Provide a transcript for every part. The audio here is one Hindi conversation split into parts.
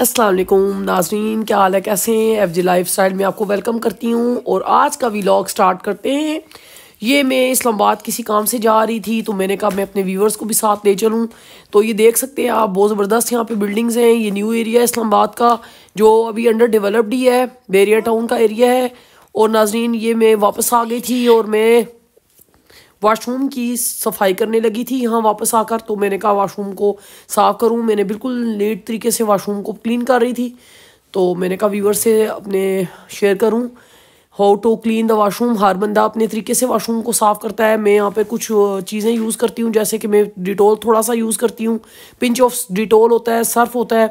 असलम नाजरीन क्या हाल है कैसे हैं एफ जी लाइफ स्टाइल में आपको वेलकम करती हूँ और आज का लॉग स्टार्ट करते हैं ये मैं इस्लामाबाद किसी काम से जा रही थी तो मैंने कहा मैं अपने व्यूवर्स को भी साथ ले चलूँ तो ये देख सकते हैं आप बहुत ज़बरदस्त यहाँ पे बिल्डिंग्स हैं ये न्यू एरिया है इस्लामाबाद का जो अभी अंडर डेवलप्ड ही है बेरिया टाउन का एरिया है और नाजरीन ये मैं वापस आ गई थी और मैं वाशरूम की सफाई करने लगी थी यहाँ वापस आकर तो मैंने कहा वाशरूम को साफ़ करूँ मैंने बिल्कुल नेट तरीके से वाशरूम को क्लीन कर रही थी तो मैंने कहा व्यूवर से अपने शेयर करूँ how to clean the washroom हर बंदा अपने तरीके से वाशरूम को साफ़ करता है मैं यहाँ पे कुछ चीज़ें यूज़ करती हूँ जैसे कि मैं डिटोल थोड़ा सा यूज़ करती हूँ पिंच ऑफ डिटोल होता है सर्फ होता है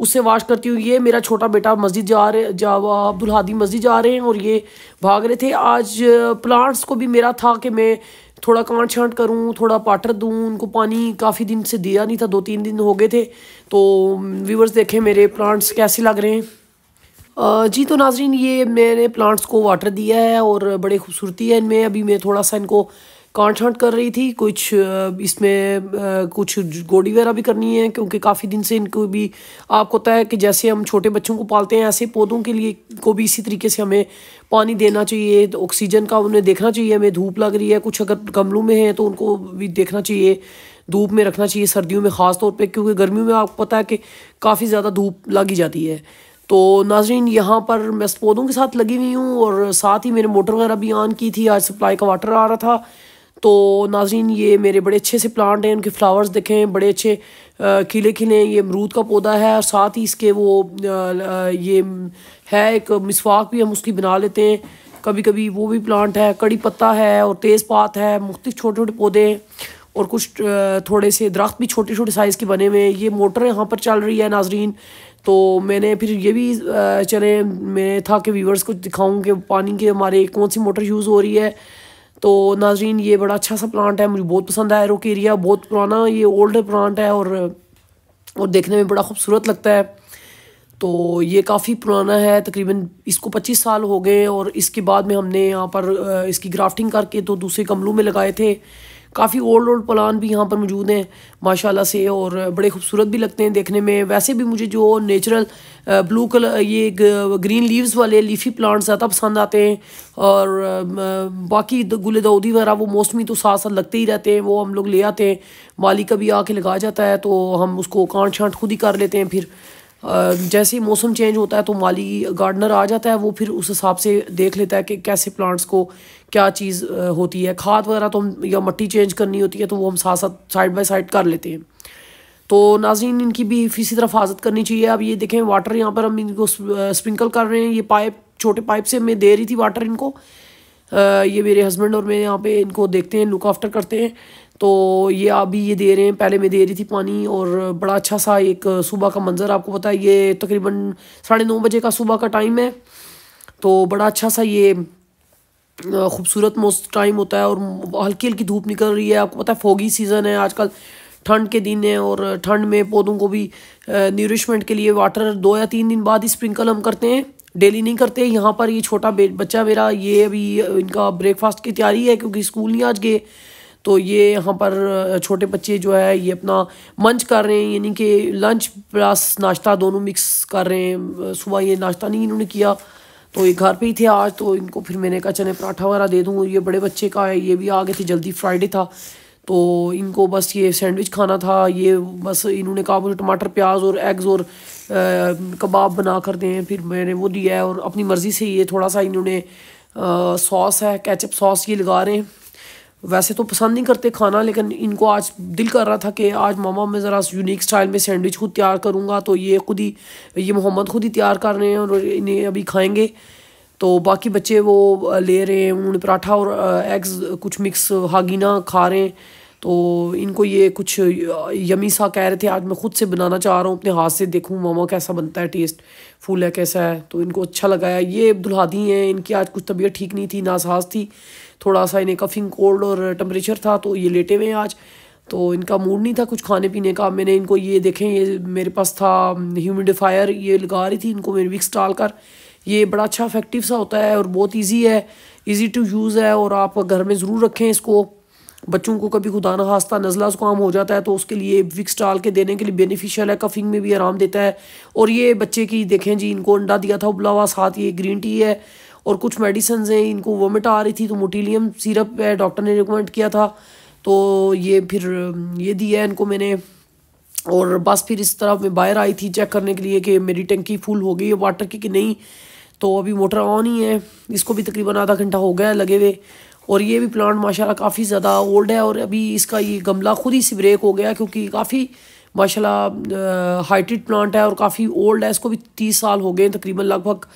उससे वाश करती हुई ये मेरा छोटा बेटा मस्जिद जा रहे जा अब्दुल हादी मस्जिद जा रहे हैं और ये भाग रहे थे आज प्लांट्स को भी मेरा था कि मैं थोड़ा कांट छांट करूँ थोड़ा पाटर दूँ उनको पानी काफ़ी दिन से दिया नहीं था दो तीन दिन हो गए थे तो व्यूवर्स देखें मेरे प्लांट्स कैसे लग रहे हैं जी तो नाजरीन ये मैंने प्लांट्स को वाटर दिया है और बड़े खूबसूरती है इनमें अभी मैं थोड़ा सा इनको कांट छाँट कर रही थी कुछ इसमें कुछ गोडी वगैरह भी करनी है क्योंकि काफ़ी दिन से इनको भी आपको पता है कि जैसे हम छोटे बच्चों को पालते हैं ऐसे पौधों के लिए को भी इसी तरीके से हमें पानी देना चाहिए तो ऑक्सीजन का उन्हें देखना चाहिए हमें धूप लग रही है कुछ अगर गमलों में है तो उनको भी देखना चाहिए धूप में रखना चाहिए सर्दियों में ख़ास तौर पर क्योंकि गर्मियों में आपको पता है कि काफ़ी ज़्यादा धूप लगी जाती है तो नाजरीन यहाँ पर मैं पौधों के साथ लगी हुई हूँ और साथ ही मैंने मोटर वगैरह भी ऑन की थी आज सप्लाई का वाटर आ रहा था तो नाजीन ये मेरे बड़े अच्छे से प्लांट हैं उनके फ्लावर्स देखें बड़े अच्छे खिले खिले ये अमरूद का पौधा है और साथ ही इसके वो ये है एक मिसवाक भी हम उसकी बना लेते हैं कभी कभी वो भी प्लांट है कड़ी पत्ता है और तेज़ पात है मुख्त छोटे छोटे पौधे हैं और कुछ थोड़े से दरख्त भी छोटे छोटे साइज़ के बने हुए हैं ये मोटर यहाँ पर चल रही है नाजरीन तो मैंने फिर ये भी चले मैं था कि व्यूवर्स को दिखाऊँ कि पानी के हमारे कौन सी मोटर यूज़ हो रही है तो नाजरीन ये बड़ा अच्छा सा प्लांट है मुझे बहुत पसंद आया एरिया बहुत पुराना ये ओल्ड प्लांट है और और देखने में बड़ा खूबसूरत लगता है तो ये काफ़ी पुराना है तकरीबन इसको 25 साल हो गए और इसके बाद में हमने यहाँ पर इसकी ग्राफ्टिंग करके तो दूसरे गमलों में लगाए थे काफ़ी ओल्ड ओल्ड प्लान भी यहाँ पर मौजूद हैं माशाल्लाह से और बड़े खूबसूरत भी लगते हैं देखने में वैसे भी मुझे जो नेचुरल ब्लू कलर ये ग्रीन लीव्स वाले लीफी प्लांट्स ज़्यादा पसंद आते हैं और बाकी गुल दाऊदी वगैरह वो मौसमी तो साथ साथ लगते ही रहते हैं वो हम लोग ले आते हैं मालिक कभी आके लगा जाता है तो हम उसको काट छाँट खुद ही कर लेते हैं फिर जैसे ही मौसम चेंज होता है तो माली गार्डनर आ जाता है वो फिर उस हिसाब से देख लेता है कि कैसे प्लांट्स को क्या चीज़ होती है खाद वगैरह तो हम या मट्टी चेंज करनी होती है तो वो हम साथ साथ साइड बाई साइड कर लेते हैं तो नाजीन इनकी भी इसी तरह हिफाजत करनी चाहिए अब ये देखें वाटर यहाँ पर हम इनको स्प्रिंकल कर रहे हैं ये पाइप छोटे पाइप से मैं दे रही थी वाटर इनको आ, ये मेरे हस्बैंड और मैं यहाँ पे इनको देखते हैं लुक आफ्टर करते हैं तो ये अभी ये दे रहे हैं पहले मैं दे रही थी पानी और बड़ा अच्छा सा एक सुबह का मंज़र आपको पता है ये तकरीबन साढ़े नौ बजे का सुबह का टाइम है तो बड़ा अच्छा सा ये खूबसूरत मोस्ट टाइम होता है और हल्की हल्की धूप निकल रही है आपको पता है फोगी सीज़न है आजकल ठंड के दिन है और ठंड में पौधों को भी न्यूरिशमेंट के लिए वाटर दो या तीन दिन बाद ही स्प्रिंकल हम करते हैं डेली नहीं करते यहाँ पर ये छोटा बच्चा मेरा ये अभी इनका ब्रेकफास्ट की तैयारी है क्योंकि स्कूल नहीं आज गए तो ये यहाँ पर छोटे बच्चे जो है ये अपना मंच कर रहे हैं यानी कि लंच प्लस नाश्ता दोनों मिक्स कर रहे हैं सुबह ये नाश्ता नहीं इन्होंने किया तो ये घर पे ही थे आज तो इनको फिर मैंने कहा चने पराठा वगैरह दे दूँ ये बड़े बच्चे का है ये भी आ गए थे जल्दी फ्राइडे था तो इनको बस ये सैंडविच खाना था ये बस इन्होंने कहा मुझे टमाटर प्याज और एग्ज़ और कबाब बना कर दें फिर मैंने वो दिया है और अपनी मर्ज़ी से ये थोड़ा सा इन्होंने सॉस है कैचअप सॉस ये लगा रहे हैं वैसे तो पसंद नहीं करते खाना लेकिन इनको आज दिल कर रहा था कि आज मामा मैं ज़रा यूनिक स्टाइल में सैंडविच खुद तैयार करूँगा तो ये खुद ही ये मोहम्मद खुद ही तैयार कर रहे हैं और इन्हें अभी खाएँगे तो बाकी बच्चे वो ले रहे हैं उन्होंने पराठा और एग्स कुछ मिक्स हागीना खा रहे हैं तो इनको ये कुछ यमी सा कह रहे थे आज मैं खुद से बनाना चाह रहा हूँ अपने हाथ से देखूँ मामा कैसा बनता है टेस्ट फूल है कैसा है तो इनको अच्छा लगाया ये अब्दुल हादी हैं इनकी आज कुछ तबीयत ठीक नहीं थी नासाज थी थोड़ा सा इन्हें कफिंग कोल्ड और टेम्परेचर था तो ये लेटे हुए हैं आज तो इनका मूड नहीं था कुछ खाने पीने का मैंने इनको ये देखें ये मेरे पास था ह्यूमिडिफायर ये लगा रही थी इनको मेरे विक्स डाल कर ये बड़ा अच्छा इफेक्टिव सा होता है और बहुत इजी है इजी टू यूज़ है और आप घर में ज़रूर रखें इसको बच्चों को कभी खुदा ना नज़ला ज़ुकाम हो जाता है तो उसके लिए विक्स डाल के देने के लिए बेनिफिशियल है कफिंग में भी आराम देता है और ये बच्चे की देखें जी इनको अंडा दिया था उबला हुआ साथ ये ग्रीन टी है और कुछ मेडिसन हैं इनको वोमिट आ रही थी तो मोटीलियम सिरप डॉक्टर ने रिकमेंड किया था तो ये फिर ये दिया है इनको मैंने और बस फिर इस तरह मैं बाहर आई थी चेक करने के लिए कि मेरी टंकी फुल हो गई है वाटर की कि नहीं तो अभी मोटर ऑन ही है इसको भी तकरीबन आधा घंटा हो गया है लगे हुए और ये भी प्लांट माशाल्लाह काफ़ी ज़्यादा ओल्ड है और अभी इसका ये गमला खुद ही से ब्रेक हो गया क्योंकि काफ़ी माशाल्लाह हाइटेड प्लांट है और काफ़ी ओल्ड है इसको भी तीस साल हो गए तकरीबन लगभग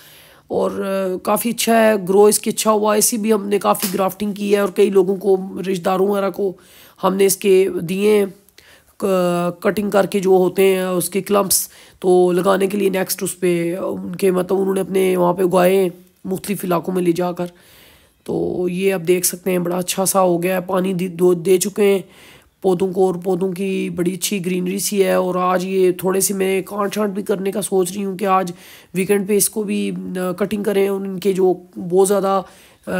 और काफ़ी अच्छा है ग्रो इसकी अच्छा हुआ इसी भी हमने काफ़ी ग्राफ्टिंग की है और कई लोगों को रिश्तेदारों वगैरह को हमने इसके दिए हैं कटिंग करके जो होते हैं उसके क्लम्प्स तो लगाने के लिए नेक्स्ट उस पर उनके मतलब उन्होंने अपने वहाँ पे उगाए मुख्तलिफ इलाकों में ले जाकर तो ये आप देख सकते हैं बड़ा अच्छा सा हो गया है पानी दे चुके हैं पौधों को और पौधों की बड़ी अच्छी ग्रीनरी सी है और आज ये थोड़े से मैं काट छाँट भी करने का सोच रही हूँ कि आज वीकेंड पे इसको भी कटिंग करें उनके जो बहुत ज़्यादा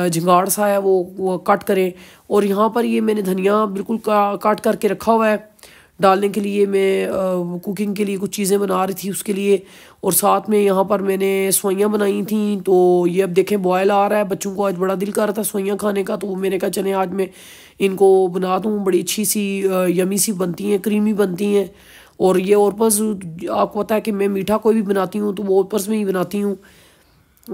झिंगाड़ सा है वो, वो कट करें और यहाँ पर ये मैंने धनिया बिल्कुल का, काट करके रखा हुआ है डालने के लिए मैं कुकिंग के लिए कुछ चीज़ें बना रही थी उसके लिए और साथ में यहाँ पर मैंने सोइयाँ बनाई थी तो ये अब देखें बॉयल आ रहा है बच्चों को आज बड़ा दिल कर रहा था सोइयाँ खाने का तो मैंने कहा चले आज मैं इनको बना दूँ बड़ी अच्छी सी यमी सी बनती हैं क्रीमी बनती हैं और ये पर्स आपको पता है कि मैं मीठा कोई भी बनाती हूँ तो वो औरपस में ही बनाती हूँ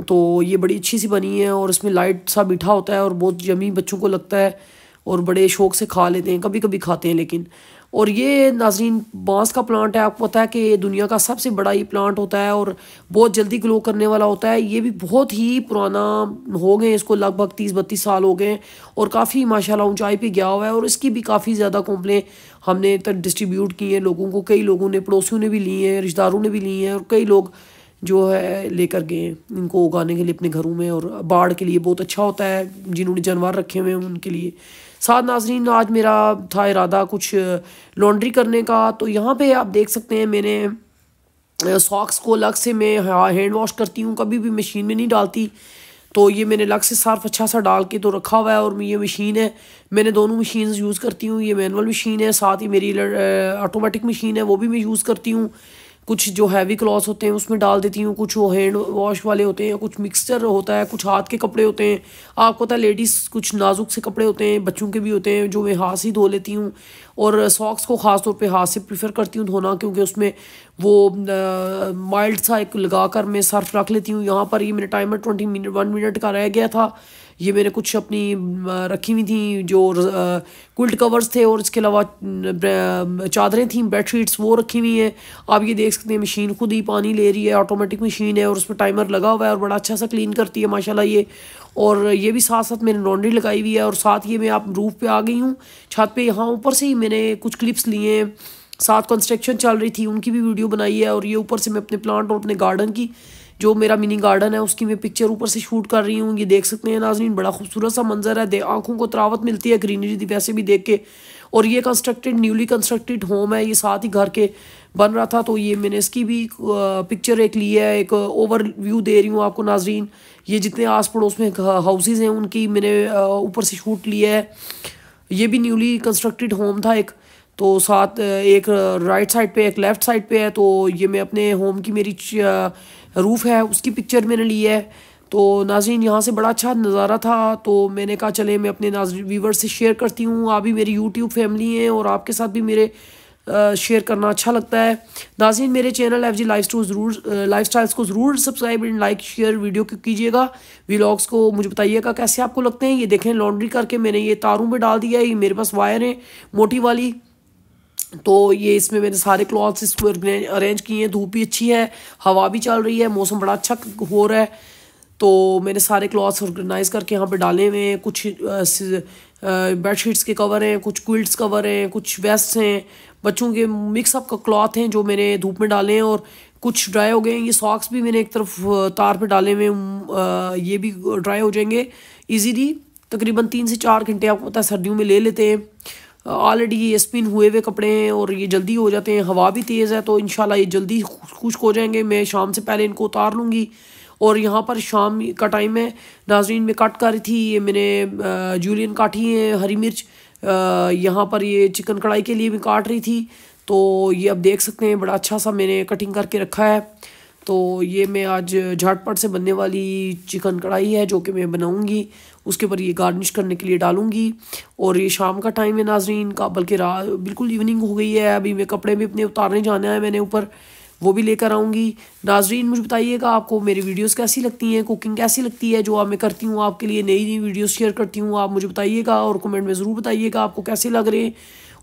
तो ये बड़ी अच्छी सी बनी है और इसमें लाइट सा मीठा होता है और बहुत यमी बच्चों को लगता है और बड़े शौक से खा लेते हैं कभी कभी खाते हैं लेकिन और ये नाजरीन बांस का प्लांट है आपको पता है कि दुनिया का सबसे बड़ा ये प्लांट होता है और बहुत जल्दी ग्लो करने वाला होता है ये भी बहुत ही पुराना हो गए इसको लगभग तीस बत्तीस साल हो गए और काफ़ी माशाल्लाह ऊंचाई पे गया हुआ है और इसकी भी काफ़ी ज़्यादा कॉम्प्लें हमने तक डिस्ट्रीब्यूट की हैं लोगों को कई लोगों ने पड़ोसियों ने भी ली हैं रिश्तेदारों ने भी ली हैं और कई लोग जो है लेकर गए हैं इनको उगाने के लिए अपने घरों में और बाढ़ के लिए बहुत अच्छा होता है जिन्होंने जानवर रखे हुए हैं उनके लिए साथ नाजरीन आज मेरा था इरादा कुछ लॉन्ड्री करने का तो यहाँ पे आप देख सकते हैं मैंने सॉक्स को अलग से मैं हैंड वॉश करती हूँ कभी भी मशीन में नहीं डालती तो ये मैंने अलग से सार्फ अच्छा सा डाल के तो रखा हुआ है और ये मशीन है मैंने दोनों मशीन यूज़ करती हूँ ये मैनुअल मशीन है साथ ही मेरी ऑटोमेटिक मशीन है वो भी मैं यूज़ करती हूँ कुछ जो हैवी क्लॉथ्स होते हैं उसमें डाल देती हूँ कुछ वो हैंड वॉश वाले होते हैं कुछ मिक्सचर होता है कुछ हाथ के कपड़े होते हैं आपको पता है लेडीज़ कुछ नाजुक से कपड़े होते हैं बच्चों के भी होते हैं जो मैं हाथ ही धो लेती हूँ और सॉक्स को ख़ास तौर पे हाथ से प्रेफर करती हूँ धोना क्योंकि उसमें वो माइल्ड सा एक लगा कर मैं सर्फ रख लेती हूँ यहाँ पर ये मेरा timer twenty minute one minute का रह गया था ये मैंने कुछ अपनी रखी हुई थी जो क्विल्ट कवर्स थे और इसके अलावा चादरें थी बेड शीट्स वो रखी हुई हैं आप ये देख सकते हैं मशीन खुद ही पानी ले रही है ऑटोमेटिक मशीन है और उस पर टाइमर लगा हुआ है और बड़ा अच्छा सा क्लीन करती है माशाल्लाह ये और ये भी साथ साथ मैंने लॉन्ड्री लगाई हुई है और साथ ये मैं आप रूफ पर आ गई हूँ छत पर यहाँ ऊपर से ही मैंने कुछ क्लिप्स लिए हैं साथ कंस्ट्रक्शन चल रही थी उनकी भी वीडियो बनाई है और ये ऊपर से मैं अपने प्लांट और अपने गार्डन की जो मेरा मिनी गार्डन है उसकी मैं पिक्चर ऊपर से शूट कर रही हूँ ये देख सकते हैं नाजरीन बड़ा खूबसूरत सा मंजर है आंखों को तरावत मिलती है ग्रीनरी वैसे भी देख के और ये कंस्ट्रक्टेड न्यूली कंस्ट्रक्टेड होम है ये साथ ही घर के बन रहा था तो ये मैंने इसकी भी पिक्चर एक ली है एक ओवर व्यू दे रही हूँ आपको नाजरीन ये जितने आस पड़ोस में हाउसेज हैं उनकी मैंने ऊपर से शूट लिया है ये भी न्यूली कंस्ट्रक्टेड होम था एक तो साथ एक राइट साइड पे एक लेफ़्ट साइड पे है तो ये मैं अपने होम की मेरी रूफ़ है उसकी पिक्चर मैंने ली है तो नाजीन यहाँ से बड़ा अच्छा नज़ारा था तो मैंने कहा चले मैं अपने नाजर व्यूवर से शेयर करती हूँ आप भी मेरी यूट्यूब फैमिली हैं और आपके साथ भी मेरे शेयर करना अच्छा लगता है नाजीन मेरे channel F G life store ज़रूर लाइफ स्टाइल्स को ज़रूर subscribe and like share video क्यों कीजिएगा वीलाग्स को मुझे बताइएगा कैसे आपको लगते हैं ये देखें लॉन्ड्री करके मैंने ये तारों पर डाल दिया है ये मेरे पास वायर है मोटी वाली तो ये इसमें मैंने सारे क्लॉथ्स इसको अरेंज किए हैं धूप भी अच्छी है हवा भी चल रही है मौसम बड़ा अच्छा हो रहा है तो मैंने सारे क्लॉथ्स ऑर्गेनाइज करके यहाँ पे डाले हुए हैं कुछ बेडशीट्स के कवर हैं कुछ क्विल्ट्स कवर हैं कुछ वेस्ट हैं बच्चों के मिक्सअप का क्लॉथ हैं जो मैंने धूप में डाले हैं और कुछ ड्राई हो गए हैं ये सॉक्स भी मैंने एक तरफ तार पर डाले हुए ये भी ड्राई हो जाएंगे ईजीली तकरीबन तीन से चार घंटे आपको पता है सर्दियों में ले लेते हैं ऑलरेडी ये स्पिन हुए हुए कपड़े हैं और ये जल्दी हो जाते हैं हवा भी तेज़ है तो इन ये जल्दी खुश्क हो जाएंगे मैं शाम से पहले इनको उतार लूँगी और यहाँ पर शाम का टाइम है नाजरीन में कट कर रही थी ये मैंने जूलियन काटी है हरी मिर्च यहाँ पर ये चिकन कढ़ाई के लिए भी काट रही थी तो ये अब देख सकते हैं बड़ा अच्छा सा मैंने कटिंग करके रखा है तो ये मैं आज झटपट से बनने वाली चिकन कढ़ाई है जो कि मैं बनाऊंगी उसके ऊपर ये गार्निश करने के लिए डालूंगी और ये शाम का टाइम है नाजरीन का बल्कि बिल्कुल इवनिंग हो गई है अभी मैं कपड़े भी अपने उतारने जाना है मैंने ऊपर वो भी लेकर आऊँगी नाजरीन मुझे बताइएगा आपको मेरी वीडियोज़ कैसी लगती हैं कुकिंग कैसी लगती है जो आप मैं करती हूँ आपके लिए नई नई वीडियोज़ शेयर करती हूँ आप मुझे बताइएगा और कमेंट में ज़रूर बताइएगा आपको कैसे लग रहे हैं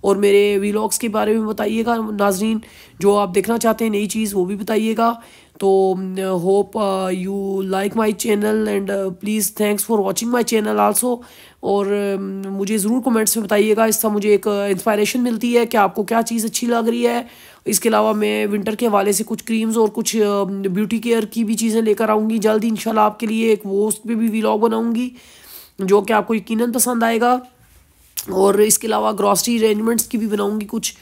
और मेरे वीलॉग्स के बारे में बताइएगा नाजरीन जो आप देखना चाहते हैं नई चीज़ वो भी बताइएगा तो hope you like my channel and please thanks for watching my channel also और uh, मुझे ज़रूर कमेंट्स में बताइएगा इससे मुझे एक इंस्पायरेशन uh, मिलती है कि आपको क्या चीज़ अच्छी लग रही है इसके अलावा मैं विंटर के हवाले से कुछ क्रीम्स और कुछ ब्यूटी um, केयर की भी चीज़ें लेकर आऊँगी जल्द शाला आपके लिए एक वो उस पर भी वीलॉग बनाऊँगी जो कि आपको यकीन पसंद आएगा और इसके अलावा ग्रॉसरी अरेंजमेंट्स की भी बनाऊँगी कुछ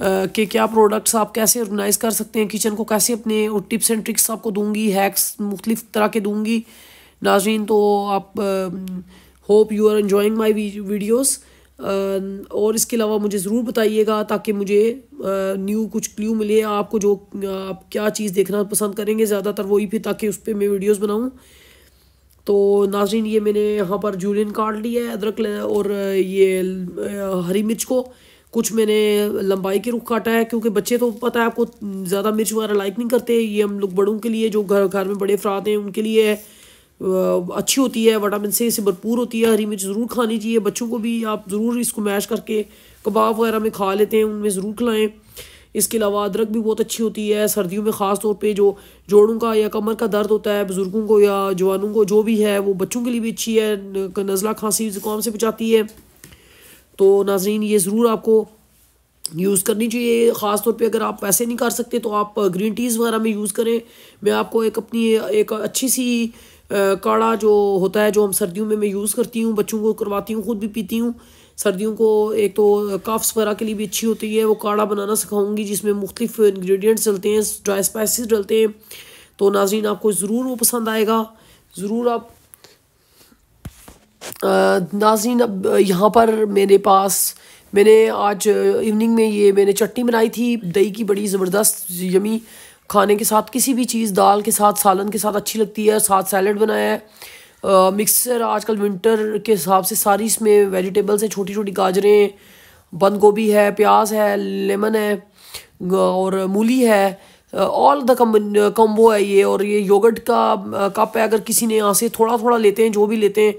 कि क्या प्रोडक्ट्स आप कैसे ऑर्गेनाइज़ कर सकते हैं किचन को कैसे अपने और टिप्स एंड ट्रिक्स आपको दूंगी हैक्स मुख्तलिफ तरह के दूंगी नाजरीन तो आप hope you are enjoying my videos और इसके अलावा मुझे ज़रूर बताइएगा ताकि मुझे न्यू कुछ क्ल्यू मिले आपको जो आप क्या चीज़ देखना पसंद करेंगे ज़्यादातर वही फिर ताकि उस पर मैं वीडियोज़ बनाऊँ तो नाजरीन ये मैंने यहाँ पर जूलियन काट लिया है अदरक और ये हरी मिर्च को कुछ मैंने लंबाई के रुख काटा है क्योंकि बच्चे तो पता है आपको ज़्यादा मिर्च वगैरह लाइक नहीं करते ये हम लोग बड़ों के लिए जो घर घर में बड़े अफराद हैं उनके लिए है अच्छी होती है विटामिन से इसे भरपूर होती है हरी मिर्च ज़रूर खानी चाहिए बच्चों को भी आप ज़रूर इसको मैश करके कबाब वगैरह में खा लेते हैं उनमें ज़रूर खिलाएँ इसके अलावा अदरक भी बहुत अच्छी होती है सर्दियों में ख़ास तौर पे जो जोड़ों का या कमर का दर्द होता है बुज़ुर्गों को या जवानों को जो भी है वो बच्चों के लिए भी अच्छी है नज़ला खांसी ज़ुकाम से बचाती है तो नाजरीन ये ज़रूर आपको यूज़ करनी चाहिए ख़ास तौर पे अगर आप पैसे नहीं कर सकते तो आप ग्रीन टीज़ वगैरह में यूज़ करें मैं आपको एक अपनी एक अच्छी सी काढ़ा जो होता है जो हम सर्दियों में मैं यूज़ करती हूँ बच्चों को करवाती हूँ ख़ुद भी पीती हूँ सर्दियों को एक तो काफ्स वगैरह के लिए भी अच्छी होती है वो काढ़ा बनाना सिखाऊंगी जिसमें मुख्तफ इन्ग्रीडियंट्स डलते हैं ड्राई स्पाइसिस डलते हैं तो नाजरीन आपको ज़रूर वो पसंद आएगा ज़रूर आप नाजीन अब यहाँ पर मेरे पास मैंने आज इवनिंग में ये मैंने चटनी बनाई थी दही की बड़ी ज़बरदस्त यमी खाने के साथ किसी भी चीज़ दाल के साथ सालन के साथ अच्छी लगती है साथ सैलड बनाया है मिक्सर मिक्सर आजकल विंटर के हिसाब से सारी इसमें वेजिटेबल्स हैं छोटी छोटी गाजरें बंद गोभी है प्याज है लेमन है और मूली है ऑल द कम्बो है ये और ये योगर्ट का कप है अगर किसी ने यहाँ से थोड़ा थोड़ा लेते हैं जो भी लेते हैं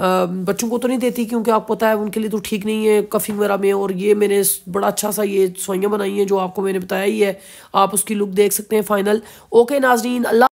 बच्चों को तो नहीं देती क्योंकि आपको पता है उनके लिए तो ठीक नहीं है कफिंग वगैरह में और ये मैंने बड़ा अच्छा सा ये सोइयाँ बनाई हैं जो आपको मैंने बताया ही है आप उसकी लुक देख सकते हैं फाइनल ओके नाजरीन अल्लाह